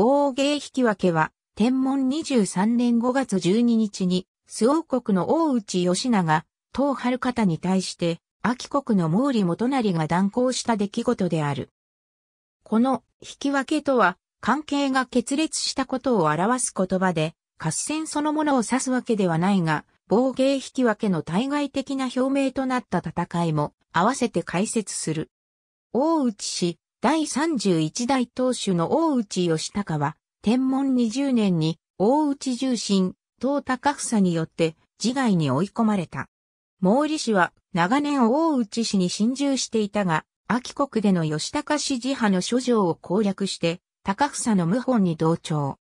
防芸引き分けは、天文23年5月12日に、周王国の大内義長、東春方に対して、秋国の毛利元成が断交した出来事である。この引き分けとは、関係が決裂したことを表す言葉で、合戦そのものを指すわけではないが、防芸引き分けの対外的な表明となった戦いも、合わせて解説する。大内氏、第31代当主の大内義隆は、天文20年に大内重臣、東高房によって自害に追い込まれた。毛利氏は長年大内氏に侵入していたが、秋国での吉高氏自派の諸情を攻略して、高房の謀反に同調。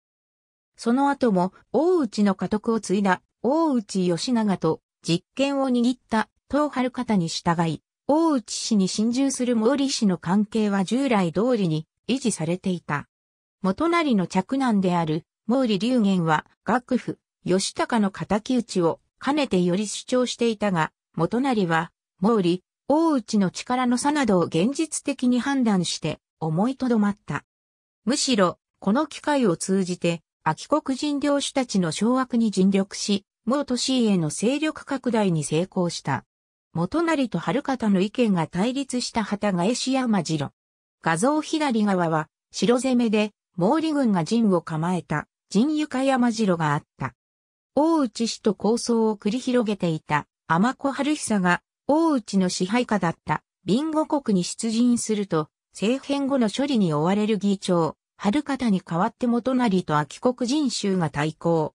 その後も大内の家督を継いだ大内義長と実権を握った東春方に従い、大内氏に侵入する毛利氏の関係は従来通りに維持されていた。元成の嫡男である毛利隆元は学府、義高の敵討ちを兼ねてより主張していたが、元成は毛利、大内の力の差などを現実的に判断して思いとどまった。むしろ、この機会を通じて、秋国人領主たちの掌握に尽力し、毛都市への勢力拡大に成功した。元成と春方の意見が対立した旗返し山城。画像左側は、城攻めで、毛利軍が陣を構えた、陣床山城があった。大内氏と構想を繰り広げていた、天子春久が、大内の支配下だった、ビンゴ国に出陣すると、政変後の処理に追われる議長、春方に代わって元成と秋国人衆が対抗。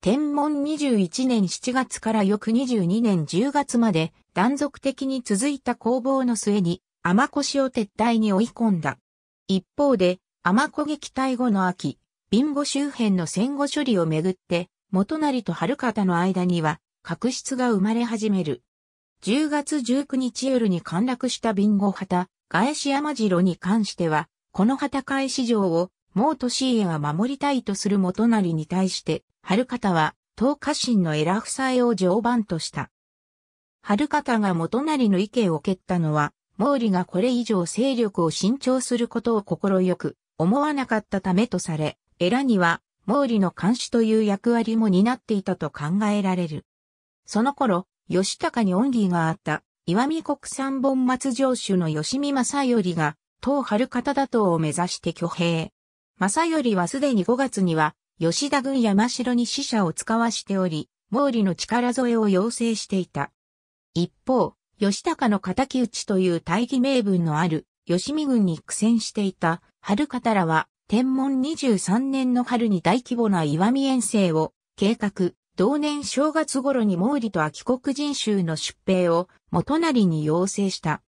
天文21年7月から翌22年10月まで、断続的に続いた攻防の末に、甘子氏を撤退に追い込んだ。一方で、甘子撃退後の秋、貧乏周辺の戦後処理をめぐって、元成と春方の間には、確執が生まれ始める。10月19日夜に陥落した貧乏旗、返し山城に関しては、この旗返し城を、もう年家が守りたいとする元成に対して、春方は、東家臣の偉夫妻を常磐とした。春方が元就の意見を蹴ったのは、毛利がこれ以上勢力を伸長することを心よく思わなかったためとされ、エラには毛利の監視という役割も担っていたと考えられる。その頃、吉高に恩義があった、岩見国三本松上主の吉見正頼が、当春方打倒を目指して挙兵。正頼はすでに5月には、吉田軍山城に死者を使わしており、毛利の力添えを要請していた。一方、吉高の敵討ちという大義名分のある吉見軍に苦戦していた春方らは、天文23年の春に大規模な岩見遠征を計画、同年正月頃に毛利と秋国人衆の出兵を元成に要請した。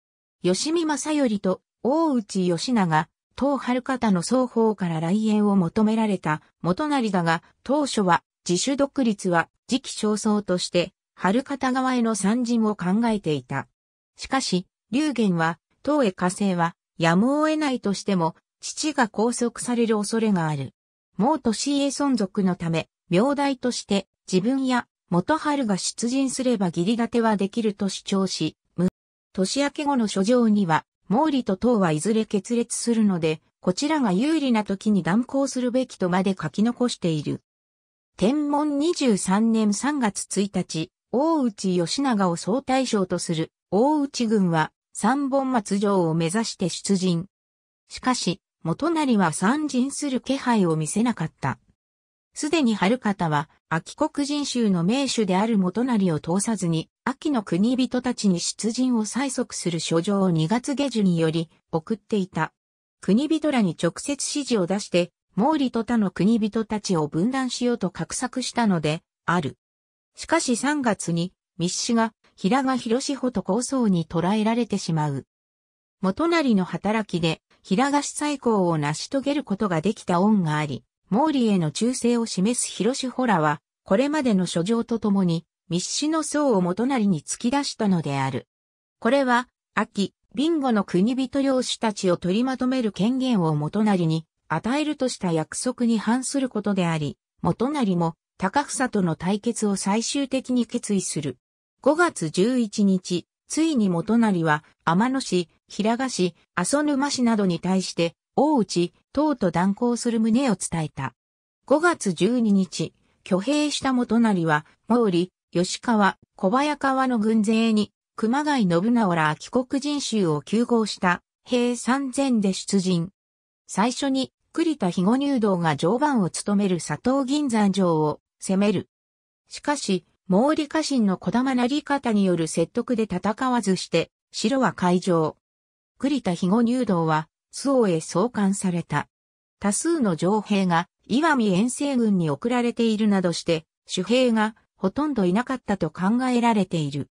吉見正頼と大内義長、当春方の双方から来園を求められた元成だが、当初は自主独立は時期尚早として春方側への参陣を考えていた。しかし、劉玄は、東へ火星は、やむを得ないとしても、父が拘束される恐れがある。もう年へ存続のため、名代として、自分や、元春が出陣すれば義理立てはできると主張し、無。年明け後の書状には、毛利と唐はいずれ決裂するので、こちらが有利な時に断交するべきとまで書き残している。天文23年3月1日、大内義長を総大将とする大内軍は三本松城を目指して出陣。しかし、元成は参陣する気配を見せなかった。すでに春方は、秋国人衆の名手である元成を通さずに、秋の国人たちに出陣を催促する書状を2月下旬により送っていた。国人らに直接指示を出して、毛利と他の国人たちを分断しようと画策したので、ある。しかし3月に密使が平賀博士穂と構想に捉えられてしまう。元成の働きで平賀市再興を成し遂げることができた恩があり、毛利への忠誠を示す広志穂らは、これまでの書状とともに、密使の層を元成に突き出したのである。これは、秋、ビンゴの国人領主たちを取りまとめる権限を元成に与えるとした約束に反することであり、元成も高房との対決を最終的に決意する。5月11日、ついに元成は天野市、平賀市、阿蘇沼市などに対して、大内、党と断交する旨を伝えた。5月12日、挙兵した元成は、毛利、吉川、小早川の軍勢に、熊谷信直ら帰国人衆を急行した兵三千で出陣。最初に栗田肥後入道が常番を務める佐藤銀山城を攻める。しかし、毛利家臣の小玉なり方による説得で戦わずして、城は開城。栗田肥後入道は、周防へ送還された。多数の城兵が、岩見遠征軍に送られているなどして、主兵がほとんどいなかったと考えられている。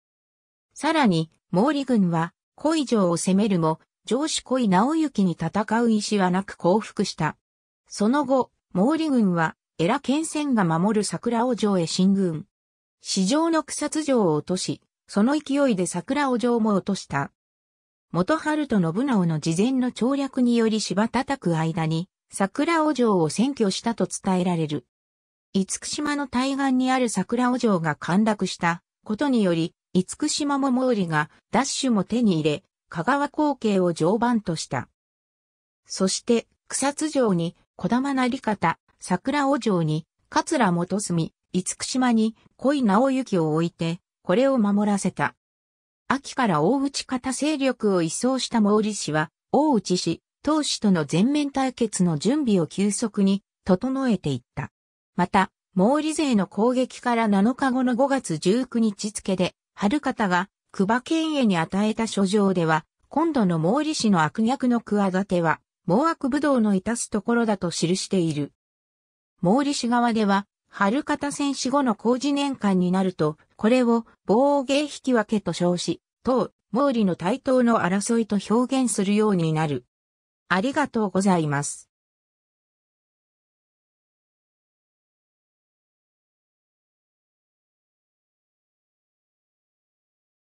さらに、毛利軍は、恋城を攻めるも、上司恋直行に戦う意志はなく降伏した。その後、毛利軍は、エラ県船が守る桜尾城へ進軍。市場の草津城を落とし、その勢いで桜尾城も落とした。元春と信直の事前の調略により柴叩く間に、桜尾城を占拠したと伝えられる。厳島の対岸にある桜尾城が陥落したことにより、厳島も毛利がダッシュも手に入れ、香川光景を常磐とした。そして、草津城に小玉なり方、桜尾城に、桂元住、厳島に、恋直行を置いて、これを守らせた。秋から大内方勢力を一掃した毛利氏は、大内氏、当氏との全面対決の準備を急速に整えていった。また、毛利勢の攻撃から7日後の5月19日付で、春方が久馬県営に与えた書状では、今度の毛利氏の悪逆の企ては、猛悪武道のいたすところだと記している。毛利氏側では、春方戦死後の工事年間になると、これを防芸引き分けと称し、党、毛利の対等の争いと表現するようになる。ありがとうございます。